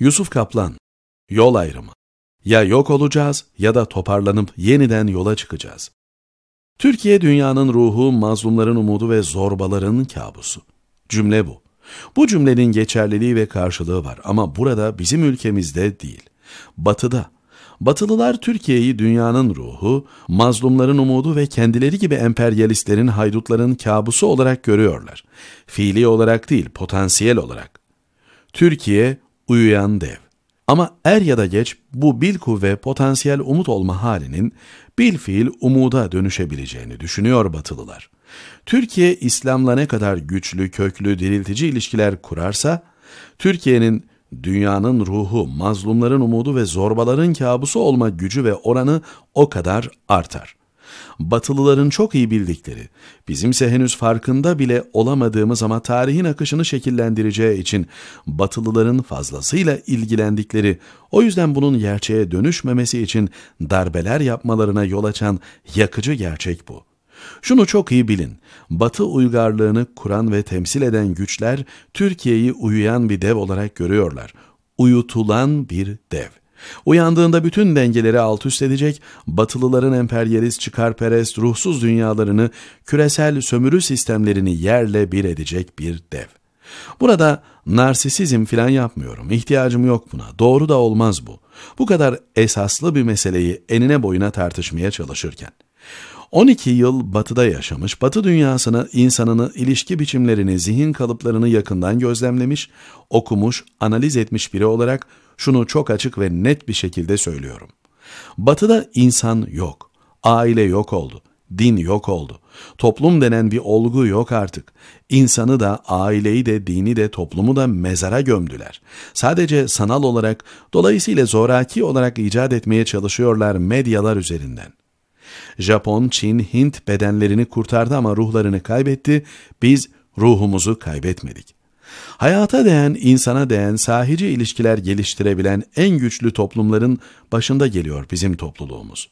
Yusuf Kaplan, Yol Ayrımı Ya yok olacağız ya da toparlanıp yeniden yola çıkacağız. Türkiye dünyanın ruhu, mazlumların umudu ve zorbaların kabusu. Cümle bu. Bu cümlenin geçerliliği ve karşılığı var ama burada bizim ülkemizde değil. Batıda. Batılılar Türkiye'yi dünyanın ruhu, mazlumların umudu ve kendileri gibi emperyalistlerin, haydutların kabusu olarak görüyorlar. Fiili olarak değil, potansiyel olarak. Türkiye uyuyan dev. Ama er ya da geç bu bilku ve potansiyel umut olma halinin bil fiil umuda dönüşebileceğini düşünüyor Batılılar. Türkiye İslam'la ne kadar güçlü, köklü, diriltici ilişkiler kurarsa, Türkiye'nin dünyanın ruhu, mazlumların umudu ve zorbaların kabusu olma gücü ve oranı o kadar artar.'' Batılıların çok iyi bildikleri, bizimse henüz farkında bile olamadığımız ama tarihin akışını şekillendireceği için Batılıların fazlasıyla ilgilendikleri, o yüzden bunun gerçeğe dönüşmemesi için darbeler yapmalarına yol açan yakıcı gerçek bu. Şunu çok iyi bilin, Batı uygarlığını kuran ve temsil eden güçler Türkiye'yi uyuyan bir dev olarak görüyorlar. Uyutulan bir dev. Uyandığında bütün dengeleri alt üst edecek, batılıların emperyalist çıkarperest ruhsuz dünyalarını, küresel sömürü sistemlerini yerle bir edecek bir dev. Burada narsisizm filan yapmıyorum, ihtiyacım yok buna, doğru da olmaz bu. Bu kadar esaslı bir meseleyi enine boyuna tartışmaya çalışırken. 12 yıl batıda yaşamış, batı dünyasını, insanını, ilişki biçimlerini, zihin kalıplarını yakından gözlemlemiş, okumuş, analiz etmiş biri olarak şunu çok açık ve net bir şekilde söylüyorum. Batıda insan yok, aile yok oldu, din yok oldu. Toplum denen bir olgu yok artık. İnsanı da, aileyi de, dini de, toplumu da mezara gömdüler. Sadece sanal olarak, dolayısıyla zoraki olarak icat etmeye çalışıyorlar medyalar üzerinden. Japon, Çin, Hint bedenlerini kurtardı ama ruhlarını kaybetti. Biz ruhumuzu kaybetmedik. Hayata değen, insana değen, sahici ilişkiler geliştirebilen en güçlü toplumların başında geliyor bizim topluluğumuz.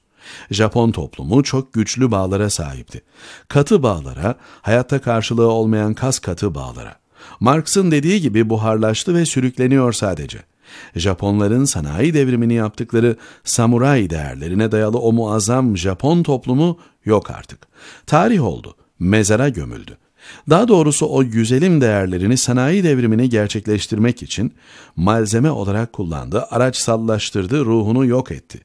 Japon toplumu çok güçlü bağlara sahipti. Katı bağlara, hayatta karşılığı olmayan kas katı bağlara. Marx'ın dediği gibi buharlaştı ve sürükleniyor sadece. Japonların sanayi devrimini yaptıkları samurai değerlerine dayalı o muazzam Japon toplumu yok artık. Tarih oldu, mezara gömüldü. Daha doğrusu o güzelim değerlerini sanayi devrimini gerçekleştirmek için malzeme olarak kullandı, araç sallaştırdı, ruhunu yok etti.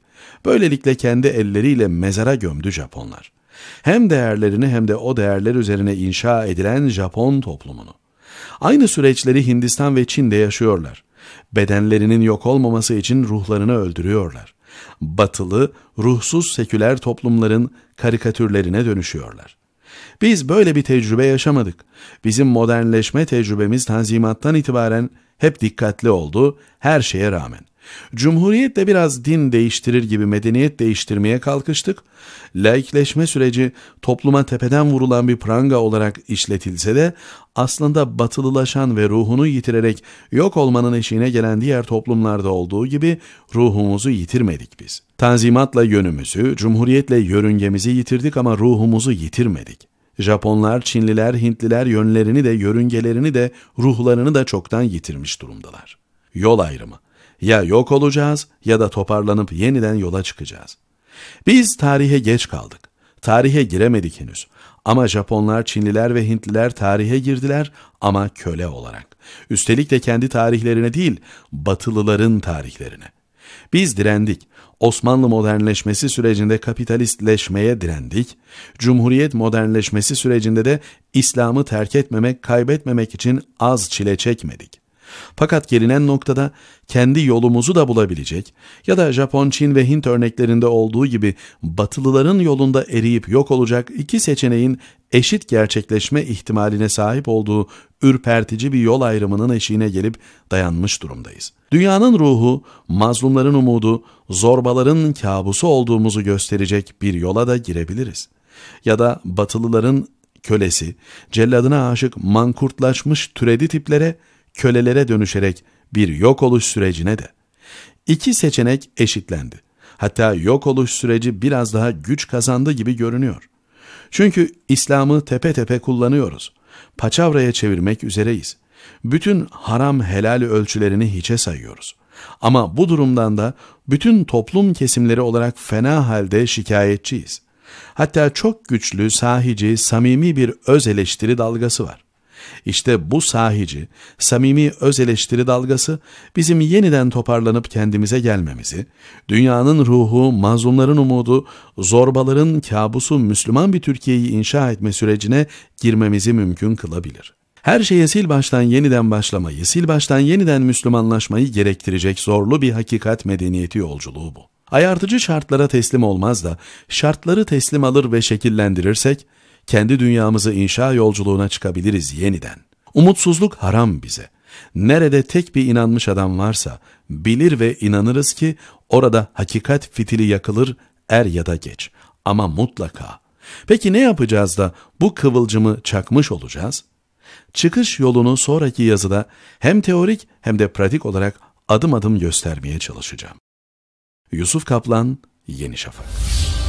Böylelikle kendi elleriyle mezara gömdü Japonlar. Hem değerlerini hem de o değerler üzerine inşa edilen Japon toplumunu. Aynı süreçleri Hindistan ve Çin'de yaşıyorlar. Bedenlerinin yok olmaması için ruhlarını öldürüyorlar. Batılı, ruhsuz seküler toplumların karikatürlerine dönüşüyorlar. Biz böyle bir tecrübe yaşamadık. Bizim modernleşme tecrübemiz tanzimattan itibaren hep dikkatli oldu her şeye rağmen. Cumhuriyet de biraz din değiştirir gibi medeniyet değiştirmeye kalkıştık. Laikleşme süreci topluma tepeden vurulan bir pranga olarak işletilse de aslında batılılaşan ve ruhunu yitirerek yok olmanın eşiğine gelen diğer toplumlarda olduğu gibi ruhumuzu yitirmedik biz. Tanzimatla yönümüzü, cumhuriyetle yörüngemizi yitirdik ama ruhumuzu yitirmedik. Japonlar, Çinliler, Hintliler yönlerini de, yörüngelerini de, ruhlarını da çoktan yitirmiş durumdalar. Yol ayrımı ya yok olacağız ya da toparlanıp yeniden yola çıkacağız. Biz tarihe geç kaldık. Tarihe giremedik henüz. Ama Japonlar, Çinliler ve Hintliler tarihe girdiler ama köle olarak. Üstelik de kendi tarihlerine değil, batılıların tarihlerine. Biz direndik. Osmanlı modernleşmesi sürecinde kapitalistleşmeye direndik. Cumhuriyet modernleşmesi sürecinde de İslam'ı terk etmemek, kaybetmemek için az çile çekmedik. Fakat gelinen noktada kendi yolumuzu da bulabilecek ya da Japon, Çin ve Hint örneklerinde olduğu gibi batılıların yolunda eriyip yok olacak iki seçeneğin eşit gerçekleşme ihtimaline sahip olduğu ürpertici bir yol ayrımının eşiğine gelip dayanmış durumdayız. Dünyanın ruhu, mazlumların umudu, zorbaların kabusu olduğumuzu gösterecek bir yola da girebiliriz. Ya da batılıların kölesi, celladına aşık mankurtlaşmış türedi tiplere kölelere dönüşerek bir yok oluş sürecine de. İki seçenek eşitlendi. Hatta yok oluş süreci biraz daha güç kazandı gibi görünüyor. Çünkü İslam'ı tepe tepe kullanıyoruz. Paçavraya çevirmek üzereyiz. Bütün haram helal ölçülerini hiçe sayıyoruz. Ama bu durumdan da bütün toplum kesimleri olarak fena halde şikayetçiyiz. Hatta çok güçlü, sahici, samimi bir öz eleştiri dalgası var. İşte bu sahici, samimi öz eleştiri dalgası bizim yeniden toparlanıp kendimize gelmemizi, dünyanın ruhu, mazlumların umudu, zorbaların kabusu Müslüman bir Türkiye'yi inşa etme sürecine girmemizi mümkün kılabilir. Her şeye sil baştan yeniden başlamayı, sil baştan yeniden Müslümanlaşmayı gerektirecek zorlu bir hakikat medeniyeti yolculuğu bu. Ayartıcı şartlara teslim olmaz da şartları teslim alır ve şekillendirirsek, kendi dünyamızı inşa yolculuğuna çıkabiliriz yeniden. Umutsuzluk haram bize. Nerede tek bir inanmış adam varsa bilir ve inanırız ki orada hakikat fitili yakılır er ya da geç ama mutlaka. Peki ne yapacağız da bu kıvılcımı çakmış olacağız? Çıkış yolunu sonraki yazıda hem teorik hem de pratik olarak adım adım göstermeye çalışacağım. Yusuf Kaplan, Yeni Şafak